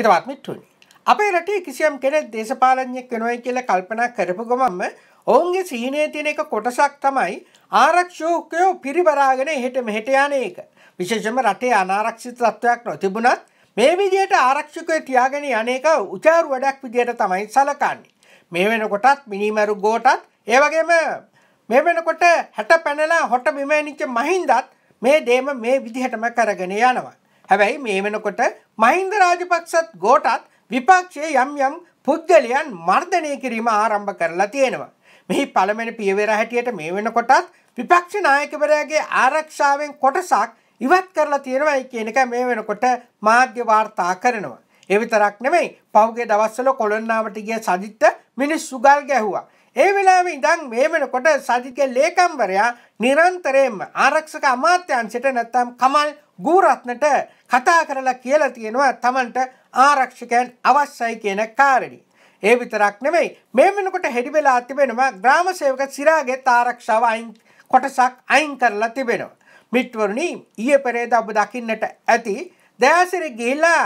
හිතවත්මිට්ටුයි. අපේ රටේ කිසියම් කෙනෙක් දේශපාලඥෙක් වෙනොයි කියලා කල්පනා කරපු ගමම්ම ඔවුන්ගේ සීනය තියෙන එක කොටසක් තමයි ආරක්ෂෝකයෝ පිරිබරාගෙන හෙට මෙහෙට යන එක. විශේෂම රටේ අනාරක්ෂිත තත්ත්වයක් නොතිබුණත් මේ විදියට ආරක්ෂකය තියාගෙන යනක උචාරු වැඩක් විදියට තමයි සලකන්නේ. මේ වෙනකොටත් මිනිමැරු ගෝටත් ඒවගේම මේ වෙනකොට හැට පැනලා හොට බිමනිච්ච මහින්දත් මේ දේම මේ විදිහටම කරගෙන යනවා. හැබැයි මේ වෙනකොට මහින්ද රාජපක්ෂත් ගෝටත් විපක්ෂයේ යම් යම් පුද්ගලයන් මර්ධනය කිරීම ආරම්භ කරලා තියෙනවා. මෙහි පළමෙන පියවර හැටියට මේ වෙනකොටත් විපක්ෂ නායකවරයාගේ ආරක්ෂාවෙන් කොටසක් ඉවත් කරලා තියෙනවයි කියන එක මේ වෙනකොට මාධ්‍ය වාර්තා කරනවා. ඒ විතරක් නෙමෙයි පහුගිය දවස්වල කොළොන්නාවට ගිය සජිත්ට මිනිස්සු ගල් ගැහුවා. ඒ වෙලාවේ ඉඳන් මේ වෙනකොට සජිත්ගේ ලේකම්වරයා නිරන්තරයෙන්ම ආරක්ෂක අමාත්‍යාංශයට නැත්නම් කමල් ගුරත්නට කතා කරලා කියලා තියෙනවා Tamanට ආරක්ෂකයන් අවශ්‍යයි කියන කාරණේ. ඒ විතරක් නෙමෙයි මේ වෙනකොට හෙඩි වෙලා තිබෙනවා ග්‍රාම සේවක සිරාගේ ආරක්ෂාව අයින් කොටසක් අයින් කරලා තිබෙනවා. මිත්වරුනි ඊයේ පෙරේද ඔබ දකින්නට ඇති දයාසිරි ගිහිලා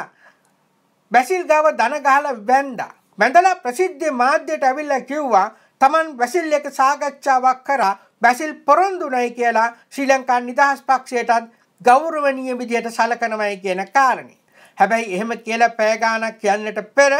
බැසිල් ගාව දන ගහලා වැන්දා. වැඳලා ප්‍රසිද්ධ මාධ්‍යයට අවිල්ලා කිව්වා තමන් බැසිල් එක සාකච්ඡාවක් කරා බැසිල් පොරොන්දුනයි කියලා ශ්‍රී ලංකා නිදහස් පක්ෂයටත් ගෞරවනීය විදියට සලකනවයි කියන කාරණේ. හැබැයි එහෙම කියලා පෑගානක් කියන්නට පෙර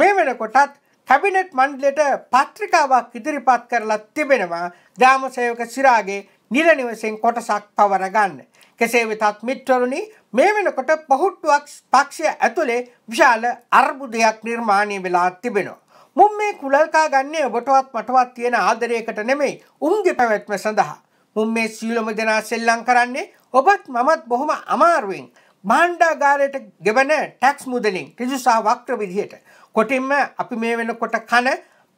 මේ වෙනකොටත් කැබිනට් මණ්ඩලයට පත්‍රිකාවක් ඉදිරිපත් කරලා තිබෙනවා ග්‍රාමසේවක සිරාගේ නිලනිවසෙන් කොටසක් පවර ගන්න. කෙසේ වෙතත් මිත්‍රවරුනි මේ වෙනකොට පොහුට්ටුවක් පක්ෂය ඇතුලේ විශාල අර්බුදයක් නිර්මාණය වෙලා තිබෙනවා. මුම් මේ කුලල්කා ගන්නේ ඔබටවත් මටවත් තියෙන ආදරයකට නෙමෙයි උන්ගේ පැවැත්ම සඳහා. මුම් මේ සීලම දෙනා සෙල්ලම් කරන්නේ ඔබත් මමත් බොහොම අමාරුවෙන්. මාණ්ඩාගාරයට ගෙවන ටැක්ස් මුදලින් ඍජු සහ වක්‍ර විදිහට. කොටින්ම අපි මේ වෙනකොට කන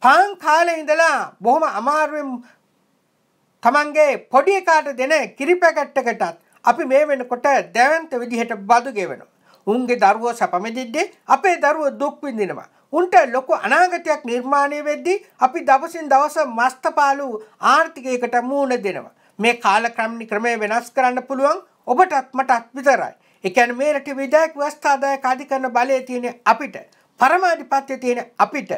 පාන් කාලේ ඉඳලා බොහොම අමාරුවෙන් තමන්ගේ පොඩි එකාට දෙන කිරි පැකට්ටකටත් අපි මේ වෙනකොට දැවන්ත විදිහට බදු ගෙවනවා. උන්ගේ දරුවෝ සැපමෙදිද්දී අපේ දරුවෝ දුක් විඳිනවා. උන්ට ලොකු අනාගතයක් නිර්මාණය වෙද්දී අපි දවසින් දවස මස්තපාලු ආර්ථිකයකට මූුණ දෙනවා. මේ කාලක්‍රමණි ක්‍රමය වෙනස් කරන්න පුළුවන් ඔබටත් මටත් විතරයි. එකැන මේ රට විදායක් වස්ථාදාය කාධිකරන බලය තියෙන අපිට. පරමාධිපත්‍ය තියෙන අපිට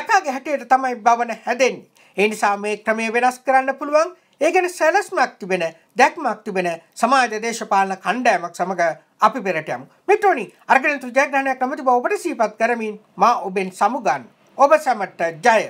යකාගේ හැටියට තමයි බවන හැදෙන්නේ. ඒ නිසා මේ ක්‍රමය වෙනස් කරන්න පුළුවන් ඒ ගැන සැලස්මක් තිබෙන දැක්මක් තිබෙන සමාජ දේශපාලන කණ්ඩෑමක් සමඟ අපි පෙරට යමු. මෙට්‍රෝනි අර්ගනතු ජයග්‍රහණයක් නමති බව ඔබට සීපත් කරමින් මා ඔබෙන් සමුගන්න. ඔබ සැමට ජය.